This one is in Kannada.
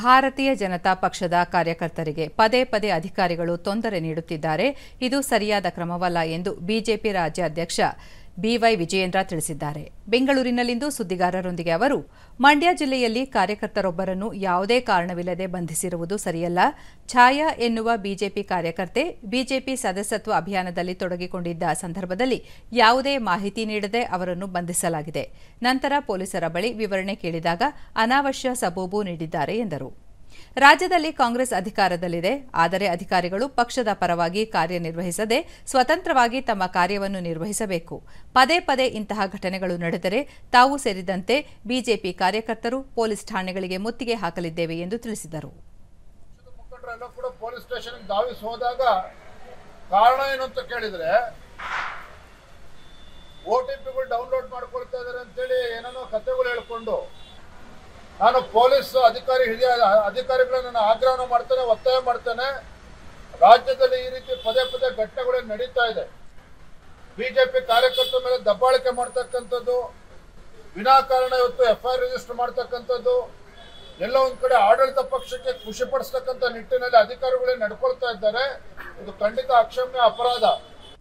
ಭಾರತೀಯ ಜನತಾ ಪಕ್ಷದ ಕಾರ್ಯಕರ್ತರಿಗೆ ಪದೇ ಪದೇ ಅಧಿಕಾರಿಗಳು ತೊಂದರೆ ನೀಡುತ್ತಿದ್ದಾರೆ ಇದು ಸರಿಯಾದ ಕ್ರಮವಲ್ಲ ಎಂದು ಬಿಜೆಪಿ ರಾಜ್ಯಾಧ್ಯಕ್ಷ ಬಿವೈ ವಿಜಯೇಂದ್ರ ತಿಳಿಸಿದ್ದಾರೆ ಬೆಂಗಳೂರಿನಲ್ಲಿಂದು ಸುದ್ದಿಗಾರರೊಂದಿಗೆ ಅವರು ಮಂಡ್ಯ ಜಿಲ್ಲೆಯಲ್ಲಿ ಕಾರ್ಯಕರ್ತರೊಬ್ಬರನ್ನು ಯಾವುದೇ ಕಾರಣವಿಲ್ಲದೆ ಬಂಧಿಸಿರುವುದು ಸರಿಯಲ್ಲ ಛಾಯಾ ಎನ್ನುವ ಬಿಜೆಪಿ ಕಾರ್ಯಕರ್ತೆ ಬಿಜೆಪಿ ಸದಸ್ಯತ್ವ ಅಭಿಯಾನದಲ್ಲಿ ತೊಡಗಿಕೊಂಡಿದ್ದ ಸಂದರ್ಭದಲ್ಲಿ ಯಾವುದೇ ಮಾಹಿತಿ ನೀಡದೆ ಅವರನ್ನು ಬಂಧಿಸಲಾಗಿದೆ ನಂತರ ಪೊಲೀಸರ ಬಳಿ ವಿವರಣೆ ಕೇಳಿದಾಗ ಅನಾವಶ್ಯ ಸಬೂಬು ನೀಡಿದ್ದಾರೆ ಎಂದರು ರಾಜ್ಯದಲ್ಲಿ ಕಾಂಗ್ರೆಸ್ ಅಧಿಕಾರದಲ್ಲಿದೆ ಆದರೆ ಅಧಿಕಾರಿಗಳು ಪಕ್ಷದ ಪರವಾಗಿ ಕಾರ್ಯನಿರ್ವಹಿಸದೆ ಸ್ವತಂತ್ರವಾಗಿ ತಮ್ಮ ಕಾರ್ಯವನ್ನು ನಿರ್ವಹಿಸಬೇಕು ಪದೇ ಪದೇ ಇಂತಹ ಘಟನೆಗಳು ನಡೆದರೆ ತಾವು ಸೇರಿದಂತೆ ಬಿಜೆಪಿ ಕಾರ್ಯಕರ್ತರು ಪೊಲೀಸ್ ಠಾಣೆಗಳಿಗೆ ಮುತ್ತಿಗೆ ಹಾಕಲಿದ್ದೇವೆ ಎಂದು ತಿಳಿಸಿದರು ಡೌನ್ಲೋಡ್ ಮಾಡ್ಕೊಳ್ತಾ ಅಂತೇಳಿ ಏನೇನೋ ಕಥೆಗಳು ಹೇಳ್ಕೊಂಡು ನಾನು ಪೊಲೀಸ್ ಅಧಿಕಾರಿ ಹಿರಿಯ ಅಧಿಕಾರಿಗಳನ್ನ ನಾನು ಆಗ್ರಹ ಮಾಡ್ತೇನೆ ಒತ್ತಾಯ ಮಾಡ್ತೇನೆ ರಾಜ್ಯದಲ್ಲಿ ಈ ರೀತಿ ಪದೇ ಪದೇ ಘಟನೆಗಳು ನಡೀತಾ ಇದೆ ಬಿಜೆಪಿ ಕಾರ್ಯಕರ್ತರ ಮೇಲೆ ದಬ್ಬಾಳಿಕೆ ಮಾಡ್ತಕ್ಕಂಥದ್ದು ವಿನಾಕಾರಣ ಇವತ್ತು ಎಫ್ಐಆರ್ ರಿಜಿಸ್ಟರ್ ಮಾಡ್ತಕ್ಕಂಥದ್ದು ಎಲ್ಲ ಒಂದ್ ಕಡೆ ಆಡಳಿತ ಪಕ್ಷಕ್ಕೆ ಖುಷಿ ಪಡಿಸ್ತಕ್ಕಂಥ ನಿಟ್ಟಿನಲ್ಲಿ ಅಧಿಕಾರಿಗಳೇ ನಡ್ಕೊಳ್ತಾ ಇದ್ದಾರೆ ಇದು ಖಂಡಿತ ಅಕ್ಷಮ್ಯ ಅಪರಾಧ